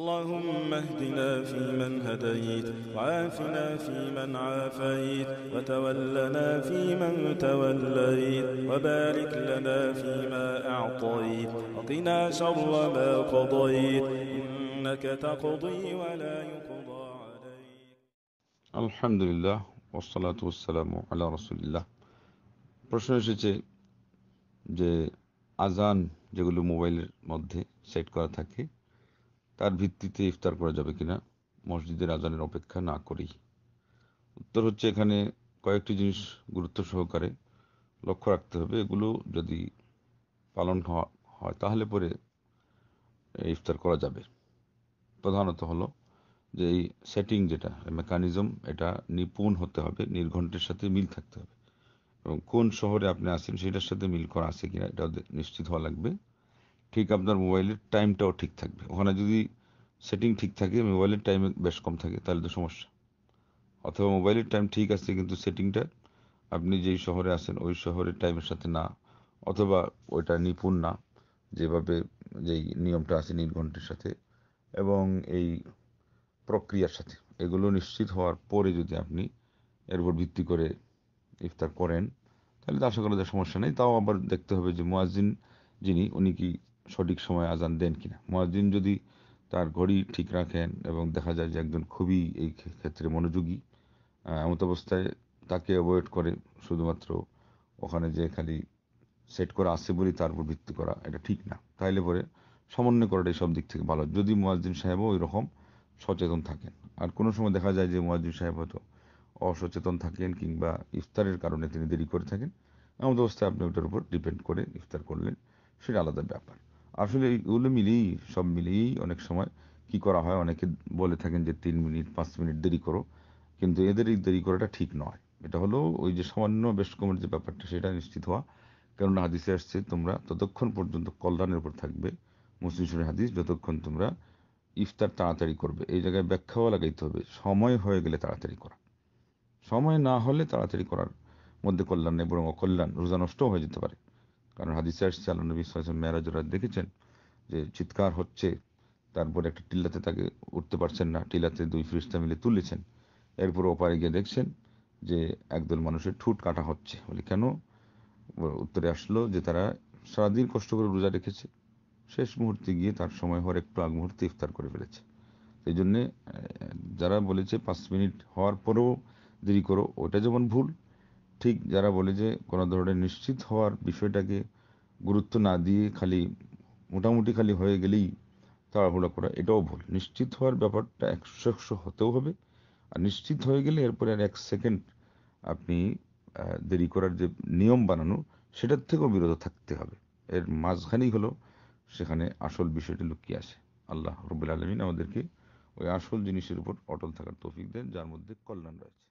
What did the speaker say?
اللهم اهدنا فيمن هديت وعافنا فيمن عافيت وتولنا فيمن توليت وبارك لنا فيما أعطيت وقنا شر ما قضيت إنك تقضي ولا يقضى عليك الحمد لله والصلاة والسلام على رسول الله প্রশ্ন এসেছে যে আজান যেগুলো মোবাইলের মধ্যে সেট করা থাকে তার ভিত্তিতে ইফতার করা যাবে কিনা মসজিদের আজানের অপেক্ষা না করেই উত্তর হচ্ছে এখানে কয়েকটি জিনিস গুরুত্ব সহকারে লক্ষ্য রাখতে হবে এগুলো যদি পালন হয় তাহলে পরে ইফতার করা যাবে প্রধানত হলো যে এই সেটিং যেটা মেকানিজম এটা নিপুণ হতে হবে নির্ঘণ্টের সাথে মিল থাকতে হবে এবং কোন শহরে আপনি আসেন সেটার সাথে মিল করা আছে কিনা এটা নিশ্চিত হওয়া লাগবে ঠিক আপনার মোবাইলের টাইমটাও ঠিক থাকবে ওখানে যদি সেটিং ঠিক থাকে মোবাইলের টাইমে বেশ কম থাকে তাহলে তো সমস্যা অথবা মোবাইলের টাইম ঠিক আছে কিন্তু সেটিংটা আপনি যেই শহরে আছেন ওই শহরের টাইমের সাথে না অথবা ওইটা নিপুণ না যেভাবে যেই নিয়মটা আছে ঘন্টার সাথে এবং এই প্রক্রিয়ার সাথে এগুলো নিশ্চিত হওয়ার পরে যদি আপনি এর উপর ভিত্তি করে ইফতার করেন তাহলে তো আশা করা যায় সমস্যা নেই তাও আবার দেখতে হবে যে মোয়াজিন যিনি উনি কি সঠিক সময় আজান দেন কিনা মোয়াজিন যদি তার ঘড়ি ঠিক রাখেন এবং দেখা যায় যে একজন খুবই এই ক্ষেত্রে মনোযোগী এমত অবস্থায় তাকে অ্যাভয়েড করে শুধুমাত্র ওখানে যে খালি সেট করা আছে বলেই তার উপর ভিত্তি করা এটা ঠিক না তাইলে পরে সমন্বয় করাটাই সব দিক থেকে ভালো যদি মোয়াজ্জিন সাহেবও ওই রকম সচেতন থাকেন আর কোনো সময় দেখা যায় যে মোয়াজ্জিন সাহেব হয়তো অসচেতন থাকেন কিংবা ইফতারের কারণে তিনি দেরি করে থাকেন এমন অবস্থায় আপনি ওটার উপর ডিপেন্ড করে ইফতার করলেন সেটা আলাদা ব্যাপার আসলে এগুলো মিলেই সব মিলিয়েই অনেক সময় কি করা হয় অনেকে বলে থাকেন যে তিন মিনিট পাঁচ মিনিট দেরি করো কিন্তু এদের এই দেরি করাটা ঠিক নয় এটা হলো ওই যে সামান্য বেশ কমের যে ব্যাপারটা সেটা নিশ্চিত হওয়া কেননা হাদিসে আসছে তোমরা ততক্ষণ পর্যন্ত কল্যাণের উপর থাকবে শরীর হাদিস যতক্ষণ তোমরা ইফতার তাড়াতাড়ি করবে এই জায়গায় ব্যাখ্যাও লাগাইতে হবে সময় হয়ে গেলে তাড়াতাড়ি করা সময় না হলে তাড়াতাড়ি করার মধ্যে কল্যাণ নেই বরং অকল্যাণ রোজা নষ্টও হয়ে যেতে পারে কারণ হাদিসে আসছে আল্লাহ নবী সাল্লাম মেয়ারাজরা দেখেছেন যে চিৎকার হচ্ছে তারপরে একটা টিল্লাতে তাকে উঠতে পারছেন না টিল্লাতে দুই ফ্রিস্তা মিলে তুলেছেন এরপর ওপারে গিয়ে দেখছেন যে একদল মানুষের ঠুট কাটা হচ্ছে বলে কেন উত্তরে আসলো যে তারা সারাদিন কষ্ট করে রোজা রেখেছে শেষ মুহূর্তে গিয়ে তার সময় হওয়ার একটু আগ মুহূর্তে ইফতার করে ফেলেছে সেই জন্যে যারা বলেছে পাঁচ মিনিট হওয়ার পরেও দেরি করো ওটা যেমন ভুল ঠিক যারা বলে যে কোনো ধরনের নিশ্চিত হওয়ার বিষয়টাকে গুরুত্ব না দিয়ে খালি মোটামুটি খালি হয়ে গেলেই তাড়াহুড়া করা এটাও ভুল নিশ্চিত হওয়ার ব্যাপারটা একশো একশো হতেও হবে আর নিশ্চিত হয়ে গেলে এরপরে আর এক সেকেন্ড আপনি দেরি করার যে নিয়ম বানানো সেটার থেকেও বিরত থাকতে হবে এর মাঝখানেই হলো সেখানে আসল বিষয়টি লুকিয়ে আসে আল্লাহ রবুল আলমিন আমাদেরকে ওই আসল জিনিসের উপর অটল থাকার তৌফিক দেন যার মধ্যে কল্যাণ রয়েছে